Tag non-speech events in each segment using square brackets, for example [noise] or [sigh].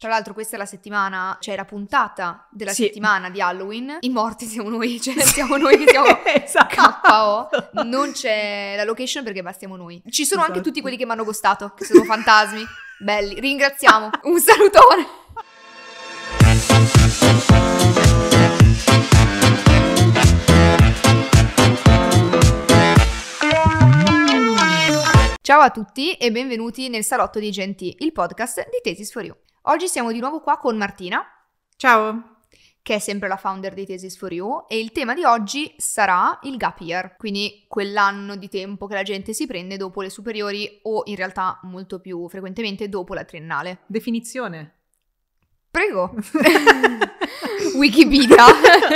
Tra l'altro questa è la settimana, cioè la puntata della sì. settimana di Halloween. I morti siamo noi, cioè siamo noi che siamo [laughs] esatto. KO. Non c'è la location perché bastiamo noi. Ci sono esatto. anche tutti esatto. quelli che mi hanno gustato, che sono fantasmi. Belli, ringraziamo. Un salutone. Ciao a tutti e benvenuti nel salotto di Genti, il podcast di Tesis for You. Oggi siamo di nuovo qua con Martina. Ciao! Che è sempre la founder di Thesis for You e il tema di oggi sarà il gap year, quindi quell'anno di tempo che la gente si prende dopo le superiori o in realtà molto più frequentemente dopo la triennale. Definizione. Prego. [laughs] [laughs] Wikipedia.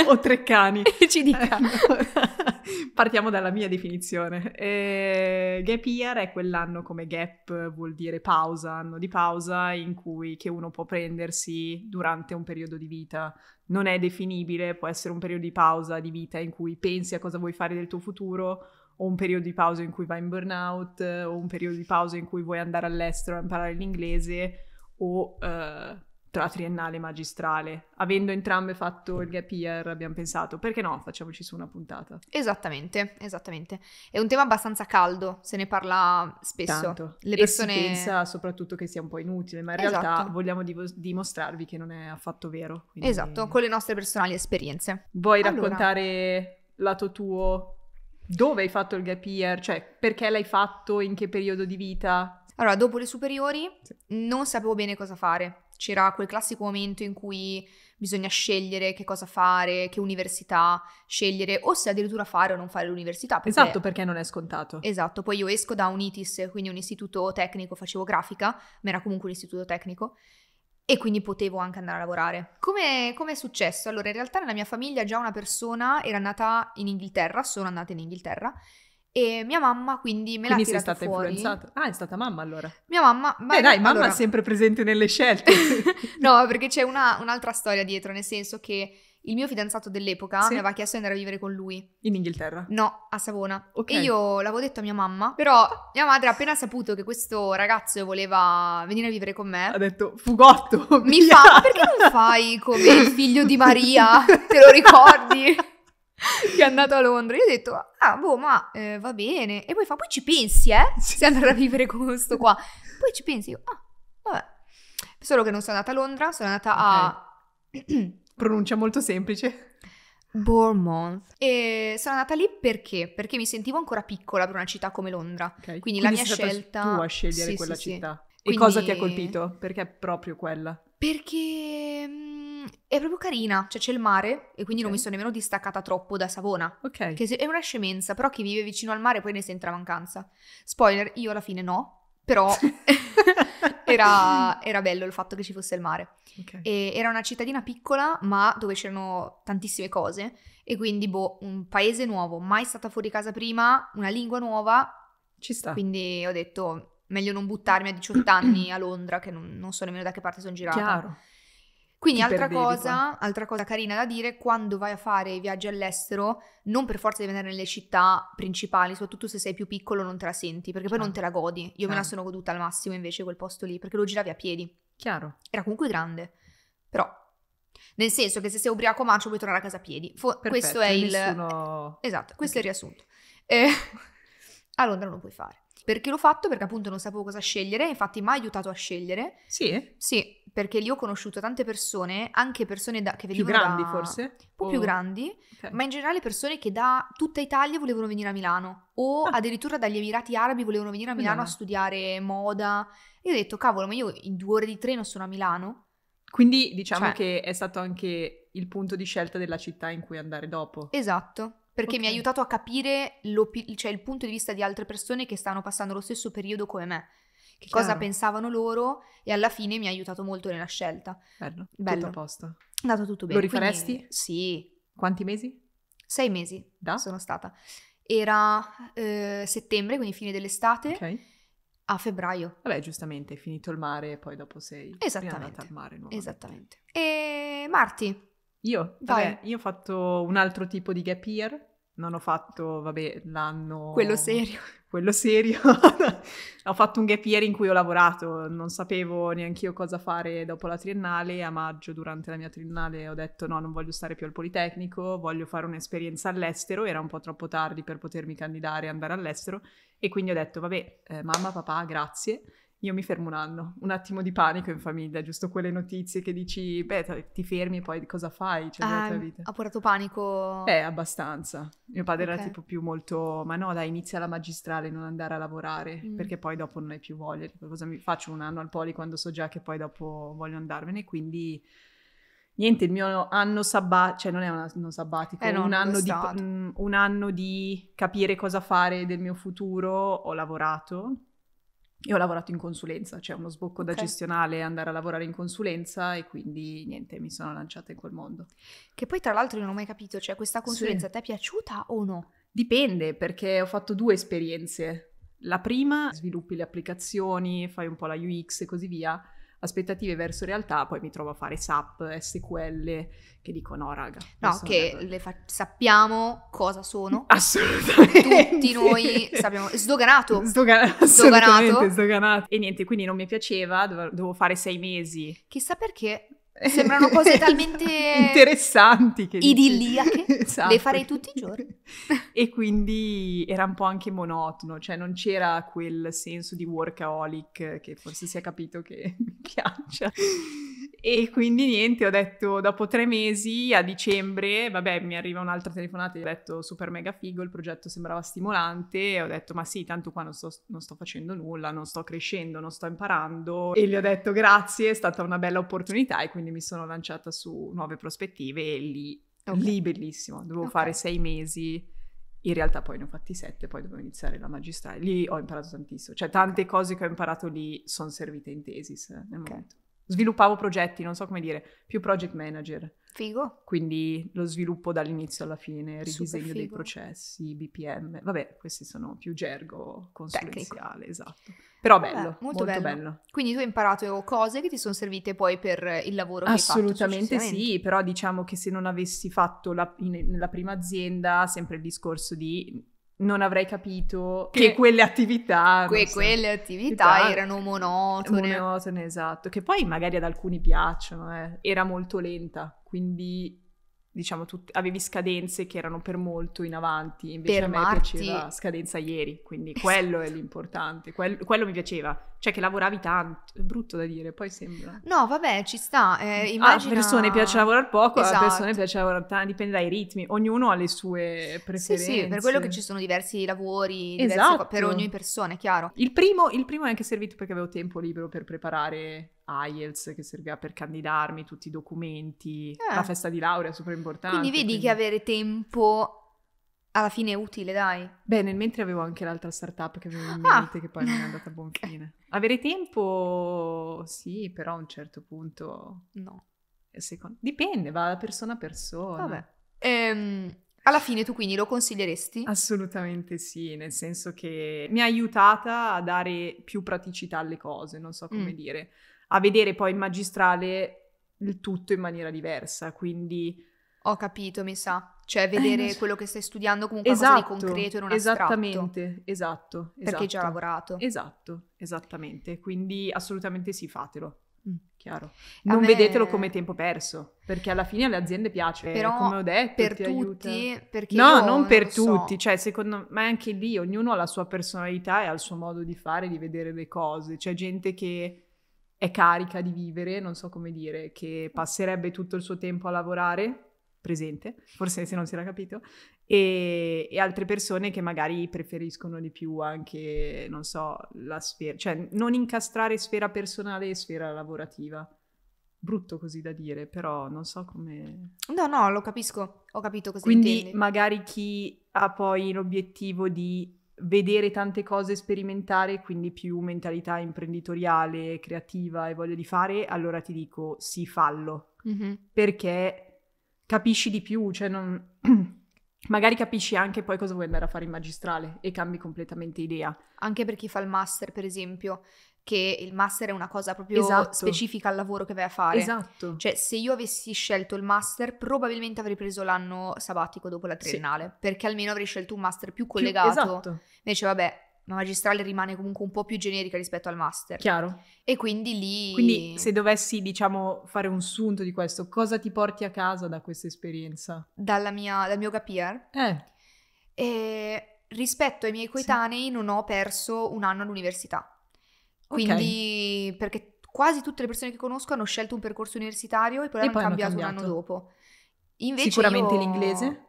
o tre cani. [laughs] Ci dica. [laughs] Partiamo dalla mia definizione. Eh, gap year è quell'anno come gap vuol dire pausa, anno di pausa in cui che uno può prendersi durante un periodo di vita. Non è definibile, può essere un periodo di pausa di vita in cui pensi a cosa vuoi fare del tuo futuro o un periodo di pausa in cui vai in burnout o un periodo di pausa in cui vuoi andare all'estero a imparare l'inglese o... Eh, tra triennale e magistrale, avendo entrambe fatto il gap year, abbiamo pensato, perché no, facciamoci su una puntata. Esattamente, esattamente. È un tema abbastanza caldo, se ne parla spesso. Tanto. Le persone... E si pensa soprattutto che sia un po' inutile, ma in esatto. realtà vogliamo div- dimostrarvi che non è affatto vero. Quindi... Esatto, con le nostre personali esperienze. Vuoi allora... raccontare lato tuo dove hai fatto il gap year? Cioè, perché l'hai fatto, in che periodo di vita? Allora, dopo le superiori sì. non sapevo bene cosa fare c'era quel classico momento in cui bisogna scegliere che cosa fare, che università scegliere o se addirittura fare o non fare l'università. Perché... Esatto, perché non è scontato. Esatto, poi io esco da Unitis, quindi un istituto tecnico, facevo grafica, ma era comunque un istituto tecnico e quindi potevo anche andare a lavorare. Come, come è successo? Allora, in realtà nella mia famiglia già una persona era nata in Inghilterra, sono andata in Inghilterra e mia mamma quindi me l'ha quindi tirata fuori. Quindi sei stata influenzata. Ah, è stata mamma allora. Mia mamma... Beh, dai, mamma allora... è sempre presente nelle scelte. [laughs] no, perché c'è una, un'altra storia dietro, nel senso che il mio fidanzato dell'epoca sì. mi aveva chiesto di andare a vivere con lui. In Inghilterra? No, a Savona. Okay. E io l'avevo detto a mia mamma, però mia madre ha appena saputo che questo ragazzo voleva venire a vivere con me. Ha detto, fugotto! Mi piano. fa, perché non fai come il figlio di Maria? Te lo ricordi? [laughs] che è andato a Londra. Io ho detto, ah, boh, ma eh, va bene. E poi fa, poi ci pensi, eh, se andrà a vivere con questo qua. Poi ci pensi, io, ah, vabbè. Solo che non sono andata a Londra, sono andata okay. a... [clears throat] Pronuncia molto semplice. Bournemouth. E sono andata lì perché? Perché mi sentivo ancora piccola per una città come Londra. Okay. Quindi, Quindi, la mia scelta... Tu a scegliere sì, quella sì, città. Sì. E Quindi... cosa ti ha colpito? Perché è proprio quella? Perché è proprio carina, cioè c'è il mare e quindi okay. non mi sono nemmeno distaccata troppo da Savona. Ok. Che è una scemenza, però chi vive vicino al mare poi ne sente la mancanza. Spoiler, io alla fine no, però [laughs] era, era, bello il fatto che ci fosse il mare. Okay. era una cittadina piccola, ma dove c'erano tantissime cose e quindi boh, un paese nuovo, mai stata fuori casa prima, una lingua nuova. Ci sta. Quindi ho detto meglio non buttarmi a 18 anni a Londra che non, non so nemmeno da che parte sono girata. Chiaro. Quindi altra cosa, altra cosa, carina da dire, quando vai a fare i viaggi all'estero, non per forza devi andare nelle città principali, soprattutto se sei più piccolo non te la senti, perché poi ah. non te la godi. Io certo. me la sono goduta al massimo invece quel posto lì, perché lo giravi a piedi. Chiaro. Era comunque grande, però... Nel senso che se sei ubriaco marcio puoi tornare a casa a piedi. Fo- Perfetto, questo è il... Nessuno... Esatto, questo okay. è il riassunto. Eh, [laughs] a Londra non puoi fare. Perché l'ho fatto? Perché appunto non sapevo cosa scegliere, infatti mi ha aiutato a scegliere. Sì? Sì, perché lì ho conosciuto tante persone, anche persone da, che venivano Più grandi da, forse? Un po' oh. più grandi, okay. ma in generale persone che da tutta Italia volevano venire a Milano o ah. addirittura dagli Emirati Arabi volevano venire a Milano Milano. a studiare moda. Io ho detto, cavolo, ma io in due ore di treno sono a Milano. Quindi diciamo cioè, che è stato anche il punto di scelta della città in cui andare dopo. Esatto perché okay. mi ha aiutato a capire cioè, il punto di vista di altre persone che stanno passando lo stesso periodo come me. Che Chiaro. cosa pensavano loro e alla fine mi ha aiutato molto nella scelta. Bello, Bello. tutto a posto. È andato tutto bene. Lo rifaresti? Quindi, sì. Quanti mesi? Sei mesi da? sono stata. Era eh, settembre, quindi fine dell'estate. Ok a febbraio. Vabbè, giustamente, è finito il mare e poi dopo sei Esattamente. al mare nuovamente. Esattamente. E Marti, io? Vabbè, io ho fatto un altro tipo di gap year, non ho fatto, vabbè, l'anno... Quello serio. [laughs] Quello serio. ho fatto un gap year in cui ho lavorato, non sapevo neanche io cosa fare dopo la triennale, a maggio durante la mia triennale ho detto no, non voglio stare più al Politecnico, voglio fare un'esperienza all'estero, era un po' troppo tardi per potermi candidare e andare all'estero e quindi ho detto vabbè, eh, mamma, papà, grazie io mi fermo un anno, un attimo di panico in famiglia, giusto quelle notizie che dici, beh, ti fermi e poi cosa fai? Cioè, eh, la ehm, vita. Ha portato panico? Eh, abbastanza. Mio padre okay. era tipo più molto, ma no dai, inizia la magistrale, non andare a lavorare, mm. perché poi dopo non hai più voglia. Tipo, cosa mi faccio un anno al poli quando so già che poi dopo voglio andarmene? Quindi niente, il mio anno sabbatico, cioè non è un anno sabbatico, eh no, un, anno di, un, anno di, capire cosa fare del mio futuro, ho lavorato io ho lavorato in consulenza, cioè uno sbocco okay. da gestionale andare a lavorare in consulenza e quindi niente, mi sono lanciata in quel mondo. Che poi tra l'altro non ho mai capito, cioè questa consulenza sì. ti è piaciuta o no? Dipende perché ho fatto due esperienze. La prima, sviluppi le applicazioni, fai un po' la UX e così via aspettative verso realtà, poi mi trovo a fare SAP, SQL, che dico no raga. No, che fa- sappiamo cosa sono. [laughs] Assolutamente. Tutti noi [laughs] sappiamo. Sdoganato. Sdogan- sdoganato. Sdoganato. E niente, quindi non mi piaceva, dovevo fare sei mesi. Chissà perché Sembrano cose [laughs] talmente interessanti, che idilliache, esatto. le farei tutti i giorni. [laughs] e quindi era un po' anche monotono, cioè non c'era quel senso di workaholic che forse si è capito che [laughs] mi piaccia. E quindi niente, ho detto dopo tre mesi a dicembre, vabbè, mi arriva un'altra telefonata e ho detto super mega figo, il progetto sembrava stimolante e ho detto ma sì, tanto qua non sto, non sto facendo nulla, non sto crescendo, non sto imparando e gli ho detto grazie, è stata una bella opportunità e quindi mi sono lanciata su nuove prospettive e lì, okay. lì bellissimo, dovevo okay. fare sei mesi. In realtà poi ne ho fatti sette, poi dovevo iniziare la magistrale. Lì ho imparato tantissimo. Cioè, tante cose che ho imparato lì sono servite in tesis nel okay. momento sviluppavo progetti, non so come dire, più project manager. Figo. Quindi lo sviluppo dall'inizio alla fine, ridisegno dei processi, BPM. Vabbè, questi sono più gergo consulenziale, Tecnico. esatto. Però Vabbè, bello, molto, molto bello. bello. Quindi tu hai imparato cose che ti sono servite poi per il lavoro Assolutamente sì, però diciamo che se non avessi fatto la, in, nella prima azienda sempre il discorso di non avrei capito che, che quelle attività... Que- so, quelle attività, attività erano monotone. Monotone, esatto. Che poi magari ad alcuni piacciono, eh. Era molto lenta, quindi diciamo, tut- avevi scadenze che erano per molto in avanti, invece per a me Marti. piaceva scadenza ieri, quindi esatto. quello è l'importante, quello, quello mi piaceva, cioè che lavoravi tanto, è brutto da dire, poi sembra... No, vabbè, ci sta, eh, immagina... A persone piace lavorare poco, esatto. a persone piace lavorare tanto, dipende dai ritmi, ognuno ha le sue preferenze. Sì, sì, per quello che ci sono diversi lavori, esatto. co- per esatto. ogni persona, è chiaro. Il primo, il primo è anche servito perché avevo tempo libero per preparare IELTS che serviva per candidarmi, tutti i documenti, eh. la festa di laurea super importante. Quindi vedi quindi... che avere tempo alla fine è utile, dai. Beh, nel mentre avevo anche l'altra startup che avevo in ah! mente ah. che poi non è andata a buon [laughs] fine. Avere tempo sì, però a un certo punto no. Secondo... Dipende, va da persona a persona. Vabbè. Ehm, alla fine tu quindi lo consiglieresti? Assolutamente sì, nel senso che mi ha aiutata a dare più praticità alle cose, non so come mm. dire a vedere poi il magistrale il tutto in maniera diversa, quindi... Ho capito, mi sa. Cioè vedere eh, quello che stai studiando comunque esatto, di concreto in un Esattamente, esatto. Perché hai già esatto. lavorato. Esatto, esattamente. Quindi assolutamente sì, fatelo. Mm. chiaro. Non me... vedetelo come tempo perso, perché alla fine alle aziende piace, Però, come ho detto, per tutti, No, non, non per tutti, so. cioè secondo me anche lì ognuno ha la sua personalità e ha il suo modo di fare, di vedere le cose. C'è gente che è carica di vivere, non so come dire, che passerebbe tutto il suo tempo a lavorare, presente, forse se non si era capito, e, e, altre persone che magari preferiscono di più anche, non so, la sfera, cioè non incastrare sfera personale e sfera lavorativa. Brutto così da dire, però non so come... No, no, lo capisco, ho capito così. Quindi intendi. magari chi ha poi l'obiettivo di vedere tante cose, sperimentare, quindi più mentalità imprenditoriale, creativa e voglia di fare, allora ti dico sì, fallo. Mm-hmm. Perché capisci di più, cioè non... [clears throat] magari capisci anche poi cosa vuoi andare a fare in magistrale e cambi completamente idea. Anche per chi fa il master, per esempio, che il master è una cosa proprio esatto. specifica al lavoro che vai a fare. Esatto. Cioè, se io avessi scelto il master, probabilmente avrei preso l'anno sabbatico dopo la triennale, sì. perché almeno avrei scelto un master più collegato. Più, esatto. Invece, vabbè, la magistrale rimane comunque un po' più generica rispetto al master. Chiaro. E quindi lì... Quindi se dovessi, diciamo, fare un sunto di questo, cosa ti porti a casa da questa esperienza? Dalla mia, dal mio gap year? Eh. E eh, rispetto ai miei coetanei sì. non ho perso un anno all'università quindi, okay. perché quasi tutte le persone che conosco hanno scelto un percorso universitario e poi, e hanno, poi cambiato hanno, cambiato un anno dopo. Invece Sicuramente io... l'inglese?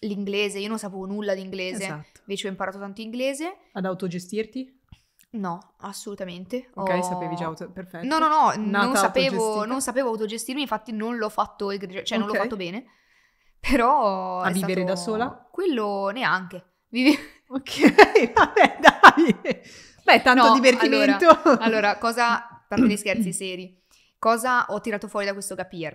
L'inglese, io non sapevo nulla di inglese, esatto. invece ho imparato tanto inglese. Ad autogestirti? No, assolutamente. Ok, oh... sapevi già auto... perfetto. No, no, no, non sapevo, non sapevo, autogestirmi, infatti non l'ho fatto, egre... cioè non l'ho fatto bene. Però A vivere stato... da sola? Quello neanche. Vive... Ok, [laughs] vabbè, dai. Beh, tanto no, divertimento. Allora, [laughs] allora, cosa, a parte gli scherzi seri, cosa ho tirato fuori da questo capir?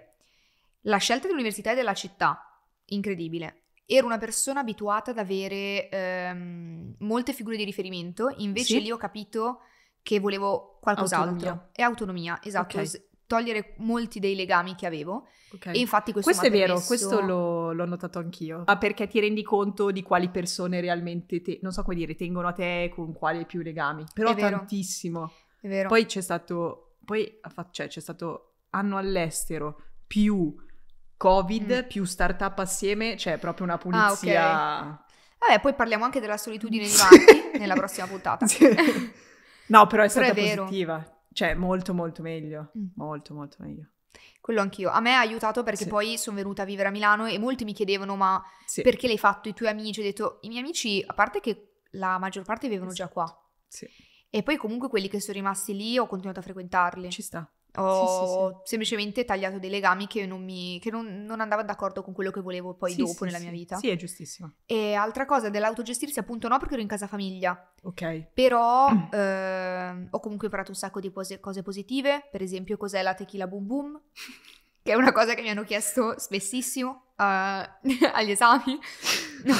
La scelta dell'università e della città, incredibile. Ero una persona abituata ad avere ehm, molte figure di riferimento, invece sì? lì ho capito che volevo qualcos'altro. Autonomia. E autonomia, esatto. Okay togliere molti dei legami che avevo. Okay. E infatti questo, questo è permesso... vero, questo lo, l'ho notato anch'io. Ma ah, perché ti rendi conto di quali persone realmente te, non so come dire, tengono a te con quali più legami. Però è tantissimo. È vero. Poi c'è stato, poi cioè, c'è stato anno all'estero più Covid, mm. più startup assieme, cioè proprio una pulizia. Ah, okay. Vabbè, poi parliamo anche della solitudine di [laughs] Vanti nella prossima puntata. Sì. No, però è però stata è positiva. Cioè, molto, molto meglio. Mm. Molto, molto meglio. Quello anch'io. A me ha aiutato perché sì. poi sono venuta a vivere a Milano e molti mi chiedevano: ma sì. perché l'hai fatto? I tuoi amici? Ho detto: i miei amici, a parte che la maggior parte vivono esatto. già qua. Esatto. Sì. E poi comunque quelli che sono rimasti lì ho continuato a frequentarli. Ci sta. Ho sì, sì, sì. semplicemente tagliato dei legami che non, mi, che non, non andavano d'accordo con quello che volevo poi dopo nella mia vita. Sì, è giustissimo. E altra cosa dell'autogestirsi, appunto, no, perché ero in casa famiglia. Ok. Però [clears throat] eh, ho comunque imparato un sacco di pose, cose positive, per esempio, cos'è la tequila boom boom, che è una cosa che mi hanno chiesto spessissimo uh, [laughs] agli esami. [laughs] No.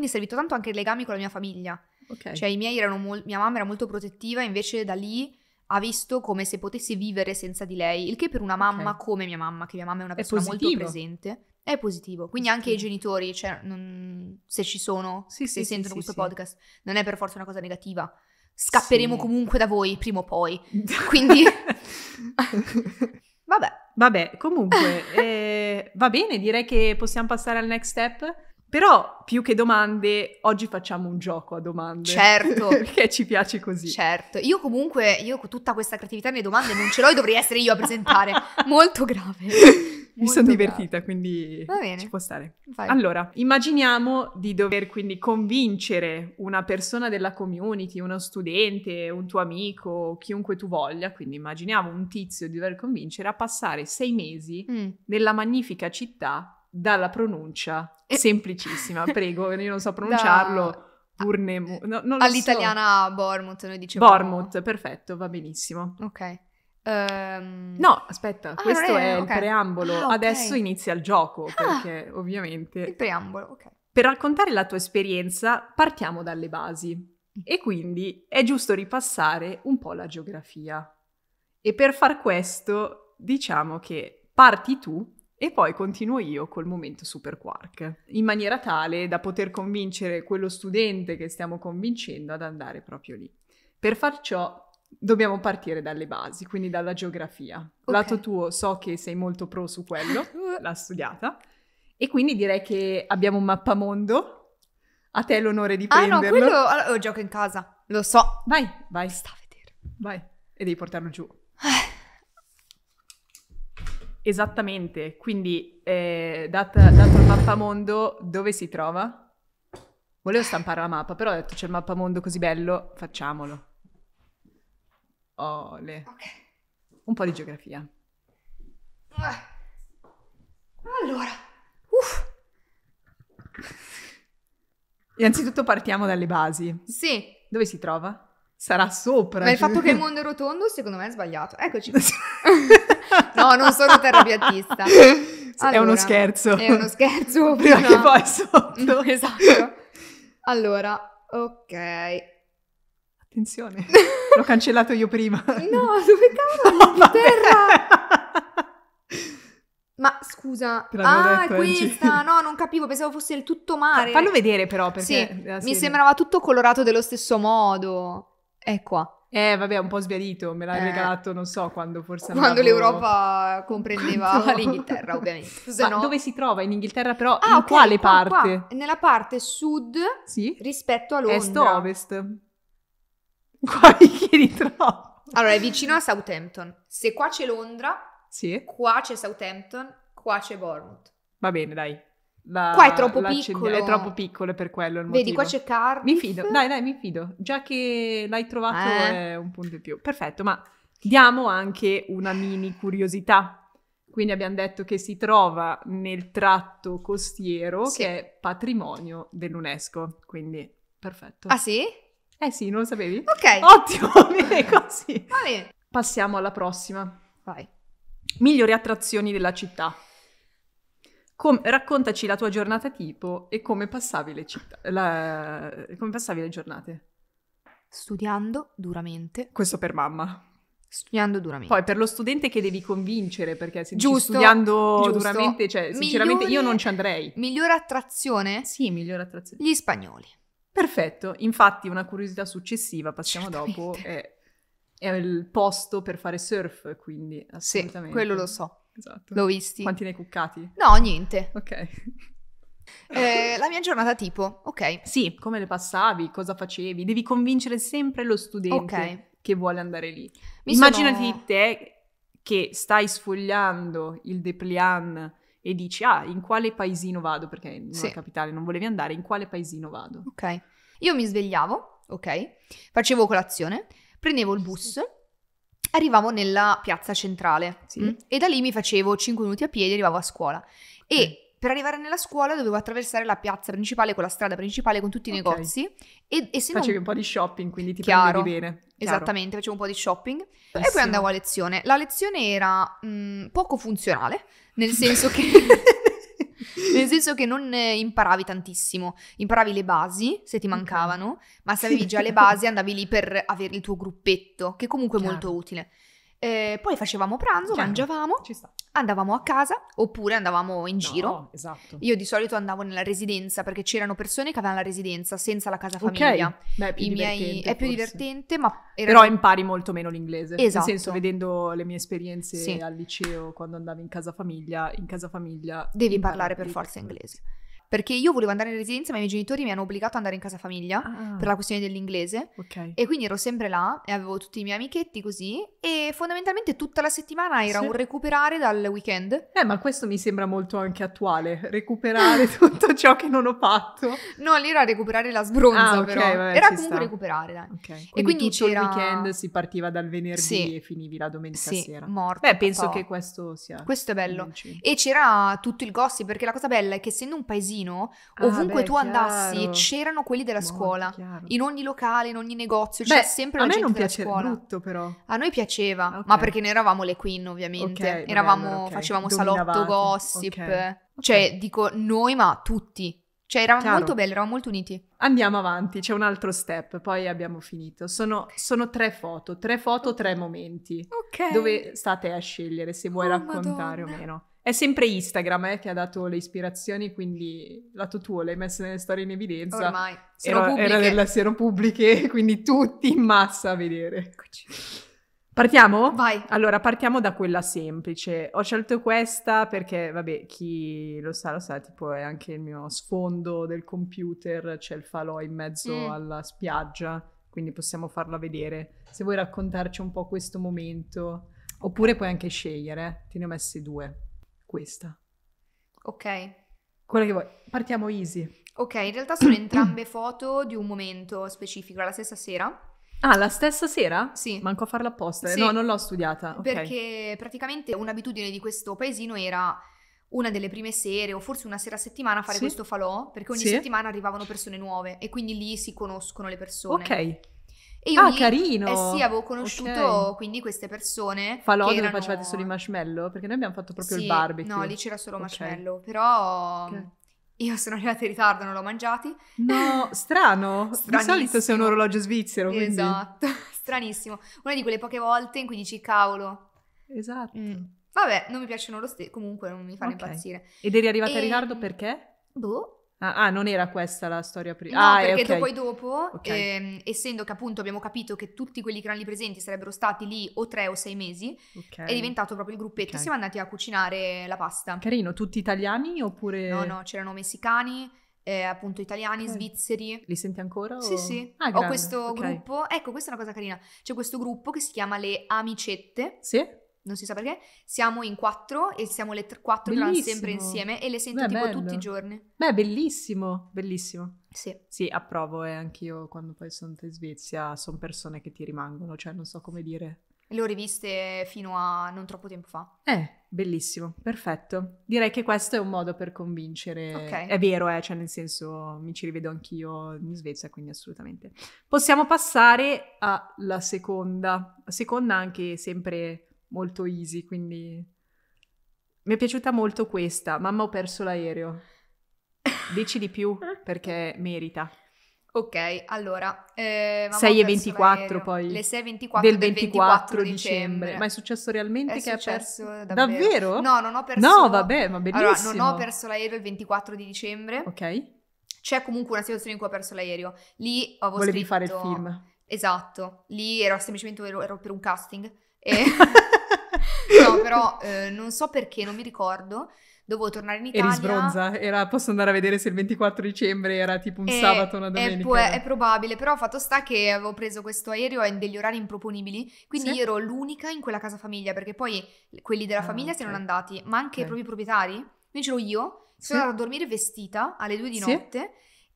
mi è servito tanto anche i legami con la mia famiglia. Okay. Cioè, i miei erano mol- mia mamma era molto protettiva, invece da lì ha visto come se potesse vivere senza di lei, il che per una mamma okay. come mia mamma, che mia mamma è una persona è molto presente, è positivo. Quindi positivo. anche i genitori, cioè, non, se ci sono, sì, se sì, sentono sì, questo podcast, non è per forza una cosa negativa. Scapperemo comunque da voi prima o poi. [laughs] Quindi... [laughs] Vabbè. Vabbè, comunque, eh, va bene, direi che possiamo passare al next step. Però più che domande, oggi facciamo un gioco a domande. Certo. perché [laughs] ci piace così. Certo. Io comunque, io con tutta questa creatività nelle domande non ce l'ho e dovrei essere io a presentare. [laughs] Molto grave. Mi sono divertita, quindi Va bene. ci può stare. Vai. Allora, immaginiamo di dover quindi convincere una persona della community, uno studente, un tuo amico, chiunque tu voglia, quindi immaginiamo un tizio di dover convincere a passare sei mesi mm. nella magnifica città dalla pronuncia semplicissima, [laughs] prego, io non so pronunciarlo. Da... Burnemu, no, non All'italiana so. Bormut, noi dicevamo. Bormut, perfetto, va benissimo. Ok. Um... No, aspetta, ah, questo è, è okay. il preambolo. Ah, okay. Adesso inizia il gioco, ah, perché ah, ovviamente... Il preambolo, ok. Per raccontare la tua esperienza partiamo dalle basi mm. e quindi è giusto ripassare un po' la geografia. E per far questo diciamo che parti tu e poi continuo io col momento super quark, in maniera tale da poter convincere quello studente che stiamo convincendo ad andare proprio lì. Per far ciò dobbiamo partire dalle basi, quindi dalla geografia. Okay. Lato tuo so che sei molto pro su quello, [laughs] uh. l'ha studiata, e quindi direi che abbiamo un mappamondo. A te l'onore di prenderlo. Ah no, quello allora, oh, gioco in casa, lo so. Vai, vai. Sta a vedere. Vai, e devi portarlo giù. Esattamente, quindi eh, data, dato il mappamondo dove si trova? Volevo stampare la mappa, però ho detto c'è il mappamondo così bello, facciamolo. Ole. Okay. Un po' di geografia. Allora, uff. Innanzitutto partiamo dalle basi. Sì. Dove si trova? Sarà sopra. Ma il fatto che il [laughs] mondo è rotondo secondo me è sbagliato. Eccoci. [laughs] no, non sono [laughs] terrapiattista. Allora, è uno scherzo. È uno scherzo. Prima no. che poi sotto. [laughs] esatto. Allora, ok. Attenzione, l'ho cancellato io prima. [laughs] No, dove cavolo? No, terra! Ma scusa, ah, detto, questa, no, non capivo, pensavo fosse il tutto mare. Fallo vedere però perché... Sì, mi sembrava tutto colorato dello stesso modo. È qua. Eh, vabbè, un po' sbiadito, me l'hai eh, regalato, non so quando forse. Quando andavo... l'Europa comprendeva Quanto... l'Inghilterra, ovviamente. Se Ma no... dove si trova in Inghilterra, però? Ah, in okay, quale qua, parte? Qua. Nella parte sud sì? rispetto a Londra. Est-ovest. [laughs] Qua chi ritrova? Allora, è vicino a Southampton. Se qua c'è Londra, sì. qua c'è Southampton, qua c'è Bournemouth. Va bene, dai. La, qua è troppo piccolo. È troppo piccolo, per quello il motivo. Vedi, qua c'è Cardiff. Mi fido, dai, dai, mi fido. Già che l'hai trovato eh. è un punto in più. Perfetto, ma diamo anche una mini curiosità. Quindi abbiamo detto che si trova nel tratto costiero sì. che è patrimonio dell'UNESCO. Quindi, perfetto. Ah sì? Eh sì, non lo sapevi? Ok. Ottimo, bene [laughs] così. Va bene. Passiamo alla prossima. Vai. Migliori attrazioni della città. Com- raccontaci la tua giornata tipo e come passavi le, città, la, come passavi le giornate. Studiando duramente. Questo per mamma. Studiando duramente. Poi per lo studente che devi convincere, perché se giusto, studiando giusto. duramente, cioè sinceramente migliore, io non ci andrei. Migliore attrazione? Sì, migliore attrazione. Gli spagnoli. Perfetto, infatti una curiosità successiva, passiamo Certamente. dopo, è, è, il posto per fare surf, quindi assolutamente. Sì, quello lo so. Esatto. L'ho visti. Quanti ne hai cuccati? No, niente. Ok. Eh, la mia giornata tipo, ok. Sì, come le passavi, cosa facevi? Devi convincere sempre lo studente okay. che vuole andare lì. Mi Immaginati sono... te che stai sfogliando il Deplian e dici, ah, in quale paesino vado? Perché in sì. capitale non volevi andare, in quale paesino vado? Ok. Io mi svegliavo, ok, facevo colazione, prendevo il bus, arrivavo nella piazza centrale sì. mh, mm, e da lì mi facevo 5 minuti a piedi e arrivavo a scuola. E mm. per arrivare nella scuola dovevo attraversare la piazza principale con la strada principale con tutti i okay. negozi. E, e se Facevi un... un po' di shopping, quindi ti chiaro, prendevi bene. Chiaro. Esattamente, facevo un po' di shopping Bellissimo. e poi andavo a lezione. La lezione era mh, mm, poco funzionale, nel senso [laughs] che... [laughs] Nel senso che non eh, imparavi tantissimo, imparavi le basi se ti mancavano, ma se [laughs] avevi già le basi andavi lì per avere il tuo gruppetto, che comunque è molto utile. Eh, poi facevamo pranzo, Chiaro, mangiavamo, andavamo a casa oppure andavamo in giro. esatto. Io di solito andavo nella residenza perché c'erano persone che avevano la residenza senza la casa famiglia. Okay. Beh, è più, miei... è più divertente, ma era... però impari molto meno l'inglese. Esatto. Nel senso, vedendo le mie esperienze sì. al liceo quando andavo in casa famiglia, in casa famiglia devi parlare per forza inglese perché io volevo andare in residenza, ma i miei genitori mi hanno obbligato ad andare in casa famiglia ah. per la questione dell'inglese. Okay. E quindi ero sempre là e avevo tutti i miei amichetti così. E fondamentalmente tutta la settimana era sì. un recuperare dal weekend. Eh, ma questo mi sembra molto anche attuale: recuperare [laughs] tutto ciò che non ho fatto. No, lì era recuperare la sbronza, ah, okay, però. Vabbè, era comunque sta. recuperare, dai. Okay. Quindi e quindi tutto c'era... il weekend si partiva dal venerdì sì. e finivi la domenica sì, sera. Morto, Beh, penso che questo sia. Questo è bello. E c'era tutto il gossip, perché la cosa bella è che essendo un paesino paesino, ah, ovunque beh, tu andassi c'erano quelli della Molto scuola. Chiaro. In ogni locale, in ogni negozio, beh, c'era sempre la gente della scuola. A me non piaceva tutto, però. A noi piaceva, okay. ma perché noi eravamo le queen ovviamente. Okay, eravamo, bello, okay. facevamo Dominavate. salotto gossip. Cioè, dico noi, ma tutti. Cioè, eravamo Chiaro. molto belli, eravamo molto uniti. Andiamo avanti, c'è un altro step, poi abbiamo finito. Sono, sono tre foto, tre foto, tre momenti. Ok. Dove state a scegliere se vuoi oh, raccontare Madonna. o meno. È sempre Instagram eh, che ha dato le ispirazioni, quindi lato tuo l'hai messa nelle storie in evidenza. Ormai, sono era, era della sero pubbliche, [laughs] quindi tutti in massa a vedere. Eccoci. Partiamo? Vai. Allora, partiamo da quella semplice. Ho scelto questa perché, vabbè, chi lo sa lo sa, tipo è anche il mio sfondo del computer, c'è il falò in mezzo mm. alla spiaggia, quindi possiamo farla vedere. Se vuoi raccontarci un po' questo momento, oppure puoi anche scegliere, eh, te ne ho messe due questa. Ok. Quella che vuoi. Partiamo easy. Ok, in realtà sono entrambe foto di un momento specifico, la stessa sera. Ah, la stessa sera? Sì. Manco a farla apposta. Eh? Sì. No, non l'ho studiata. Okay. Perché praticamente un'abitudine di questo paesino era una delle prime sere o forse una sera a settimana fare sì. questo falò, perché ogni sì. settimana arrivavano persone nuove e quindi lì si conoscono le persone. Ok. E io ah, gli, eh carino! Eh sì, avevo conosciuto okay. quindi queste persone. Falò dove erano... facevate solo i marshmallow? Perché noi abbiamo fatto proprio sì, il barbecue. No, lì c'era solo okay. marshmallow, però... Okay. Mm, io sono arrivata in ritardo, non l'ho mangiati. No, [laughs] strano. Di solito sei un orologio svizzero. Quindi. Esatto, [laughs] stranissimo. Una di quelle poche volte in cui dici cavolo. Esatto. Mm. Vabbè, non mi piacciono lo stesso, comunque non mi fanno okay. impazzire. Ed eri arrivata e... in ehm, ritardo perché? Boh, Ah, ah, non era questa la storia prima. No, ah, perché okay. poi dopo, okay. ehm, essendo che appunto abbiamo capito che tutti quelli che erano lì presenti sarebbero stati lì o tre o sei mesi, okay. è diventato proprio il gruppetto. Siamo andati a cucinare la pasta. Carino, tutti italiani oppure... No, no, c'erano messicani, eh, appunto italiani, okay. svizzeri. Li senti ancora? O... Sì, sì. Ah, Ho questo okay. gruppo, ecco questa è una cosa carina, c'è questo gruppo che si chiama le Amicette. Sì non si sa perché, siamo in quattro e siamo le tre, quattro sempre insieme e le sento Beh, tipo bello. tutti i giorni. Beh, bellissimo, bellissimo. Sì. Sì, approvo e eh, anch'io quando poi sono in Svezia sono persone che ti rimangono, cioè non so come dire. Le ho riviste fino a non troppo tempo fa. Eh, bellissimo, perfetto. Direi che questo è un modo per convincere. Okay. È vero, eh, cioè nel senso mi ci rivedo anch'io in Svezia, quindi assolutamente. Possiamo passare alla seconda. La seconda anche sempre molto easy, quindi mi è piaciuta molto questa. Mamma ho perso l'aereo. Dici di più [laughs] perché merita. Ok, allora... Eh, 6 e 24 poi. Le 6 e 24 del 24, del 24 dicembre. dicembre. Ma è successo realmente è che successo ha perso... Davvero. davvero? No, non ho perso... No, vabbè, ma benissimo. Allora, non ho perso l'aereo il 24 di dicembre. Ok. C'è comunque una situazione in cui ho perso l'aereo. Lì avevo Volevi fare il film. Esatto. Lì ero semplicemente ero, ero per un casting. E... [laughs] [laughs] No, [laughs] però eh, non so perché, non mi ricordo. Dovevo tornare in Italia. Eri sbronza, era, posso andare a vedere se il 24 dicembre era tipo un e, eh, sabato o una domenica. È, pu- è, probabile, però fatto sta che avevo preso questo aereo in degli orari improponibili, quindi sì. ero l'unica in quella casa famiglia, perché poi quelli della ah, famiglia ah, okay. se ne sono andati, ma anche okay. i propri proprietari. Quindi c'ero io, sono sì. andata a dormire vestita alle due di sì. notte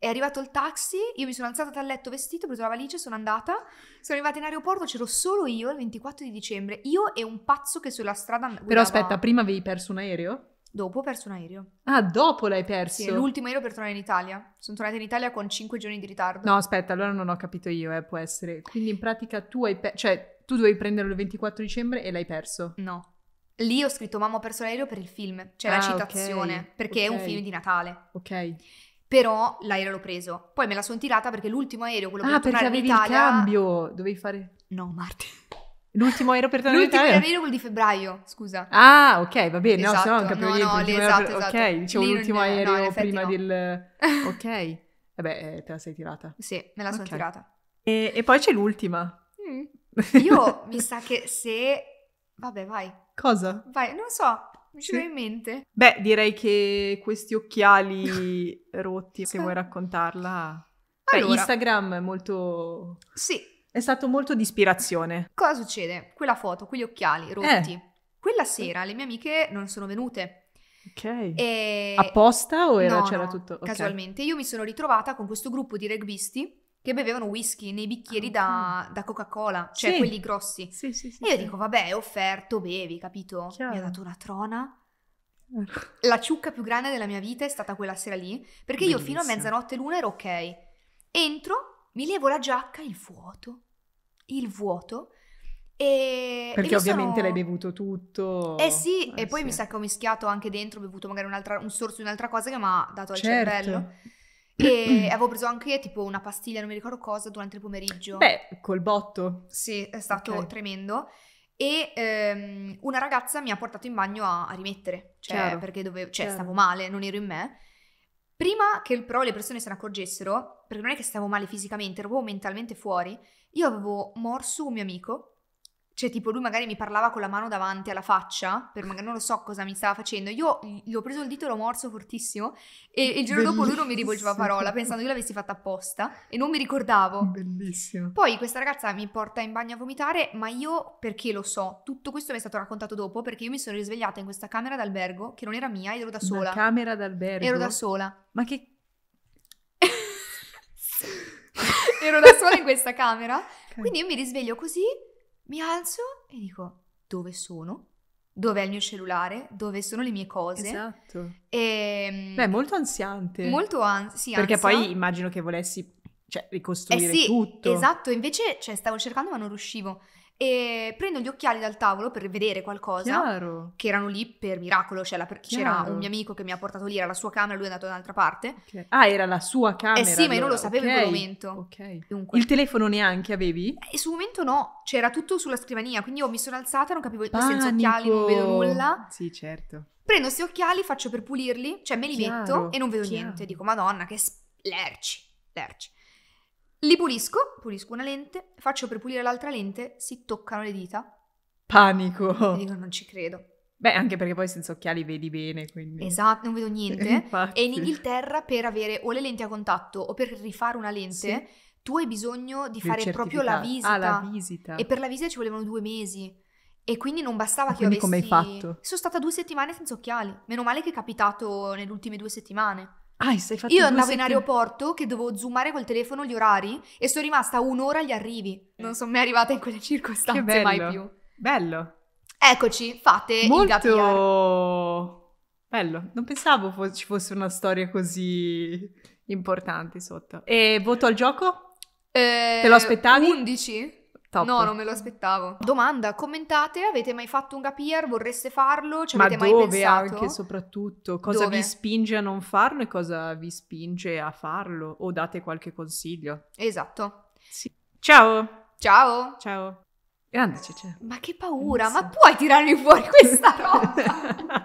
è arrivato il taxi, io mi sono alzata dal letto vestito, ho preso la valigia, sono andata. Sono arrivata in aeroporto, c'ero solo io il 24 di dicembre. Io e un pazzo che sulla strada. Guidava... Però aspetta, prima avevi perso un aereo? Dopo ho perso un aereo. Ah, dopo l'hai perso? Sì, l'ultimo aereo per tornare in Italia. Sono tornata in Italia con 5 giorni di ritardo. No, aspetta, allora non ho capito io, eh, può essere. Quindi in pratica tu hai perso. cioè tu dovevi prenderlo il 24 dicembre e l'hai perso. No. Lì ho scritto mamma ho perso l'aereo per il film, cioè ah, la citazione, okay, perché okay. è un film di Natale. Ok. Ok. Però l'aereo l'ho preso. Poi me la sono tirata perché l'ultimo aereo, quello per ah, tornare in Italia... Ah, perché avevi il cambio, dovevi fare... No, Marti. L'ultimo aereo per tornare in Italia? L'ultimo aereo quello di febbraio, scusa. Ah, ok, va bene, esatto. no, se no non capivo esatto. no, niente. No, esatto, per... esatto. Ok, dicevo Lì l'ultimo non... aereo no, prima no. del... [laughs] Ok, vabbè, eh, te la sei tirata. Sì, me la sono okay. tirata. E, e, poi c'è l'ultima. Mm. [laughs] Io mi sa che se... Vabbè, vai. Cosa? Vai, non so, mi ci in mente. Beh, direi che questi occhiali [laughs] rotti, se vuoi raccontarla. Allora, Beh, Instagram è molto... Sì. È stato molto di ispirazione. Cosa succede? Quella foto, quegli occhiali rotti. Eh. Quella sera le mie amiche non sono venute. Ok. E... Apposta o era, no, c'era no, tutto? Okay. Casualmente. Io mi sono ritrovata con questo gruppo di rugbisti che bevevano whisky nei bicchieri ah, da, da Coca-Cola, cioè sì. quelli grossi. Sì, sì, sì. E io dico, vabbè, offerto, bevi, capito? Chiaro. Mi ha dato una trona. [laughs] La ciucca più grande della mia vita è stata quella sera lì, perché Bellissimo. io fino a mezzanotte l'una ero ok. Entro, mi levo la giacca, il vuoto, il vuoto. E, perché e ovviamente sono... l'hai bevuto tutto. Eh sì, eh e poi sì. mi sa che ho mischiato anche dentro, ho bevuto magari un sorso di un'altra cosa che mi ha dato al certo. cervello. E [clears throat] avevo preso anche tipo una pastiglia, non mi ricordo cosa, durante il pomeriggio. Beh, col botto. Sì, è stato okay. tremendo. E ehm, una ragazza mi ha portato in bagno a, a rimettere, cioè Chiaro. perché dovevo, cioè, stavo male, non ero in me. Prima che però le persone se ne accorgessero, perché non è che stavo male fisicamente, ero proprio mentalmente fuori, io avevo morso un mio amico cioè tipo lui magari mi parlava con la mano davanti alla faccia, per magari non lo so cosa mi stava facendo, io gli ho preso il dito e l'ho morso fortissimo e, il giorno Bellissimo. dopo lui non mi rivolgeva parola, pensando che io l'avessi fatta apposta e non mi ricordavo. Bellissimo. Poi questa ragazza mi porta in bagno a vomitare, ma io perché lo so, tutto questo mi è stato raccontato dopo perché io mi sono risvegliata in questa camera d'albergo che non era mia, ero da sola. Una camera d'albergo? Ero da sola. Ma che... [laughs] ero da sola in questa camera, [laughs] quindi io mi risveglio così mi alzo e dico dove sono? Dove è il mio cellulare? Dove sono le mie cose? Esatto. E, ehm, Beh, molto ansiante. Molto ansiante. Sì, Perché ansia. poi immagino che volessi cioè, ricostruire eh sì, tutto. Esatto, invece cioè, stavo cercando ma non riuscivo e prendo gli occhiali dal tavolo per vedere qualcosa Chiaro. che erano lì per miracolo cioè per, c'era un mio amico che mi ha portato lì era la sua camera lui è andato da un'altra parte okay. ah era la sua camera eh sì allora. ma io non lo sapevo okay. in quel momento okay. Dunque, il telefono neanche avevi? Eh, sul momento no c'era tutto sulla scrivania quindi io mi sono alzata non capivo Panico. senza occhiali non vedo nulla sì certo prendo questi occhiali faccio per pulirli cioè me li Chiaro. metto e non vedo Chiaro. niente dico madonna che sp- lerci lerci li pulisco, pulisco una lente, faccio per pulire l'altra lente, si toccano le dita. Panico! E dico, non ci credo. Beh, anche perché poi senza occhiali vedi bene, quindi... Esatto, non vedo niente. [laughs] e in Inghilterra per avere o le lenti a contatto o per rifare una lente, sì. tu hai bisogno di Il fare proprio la visita. Ah, la visita. E per la visita ci volevano due mesi. E quindi non bastava ah, che io avessi... come hai fatto? Sono stata due settimane senza occhiali. Meno male che è capitato nelle ultime due settimane. Ah, sei fatto Io andavo in aeroporto che dovevo zoomare col telefono gli orari e sono rimasta un'ora agli arrivi. Non sono mai arrivata in quelle circostanze mai più. Bello. Eccoci, fate Molto... il gap Bello, non pensavo fo- ci fosse una storia così importante sotto. E voto al gioco? Eh, Te lo aspettavi? 11? Top. No, non me lo aspettavo. Domanda, commentate, avete mai fatto un gap year? Vorreste farlo? Ci Ma dove mai pensato? anche soprattutto? Cosa dove? vi spinge a non farlo e cosa vi spinge a farlo? O date qualche consiglio? Esatto. Sì. Ciao! Ciao! Ciao! Grande Cece. Ma che paura, Penso. ma puoi tirarmi fuori questa [laughs] roba?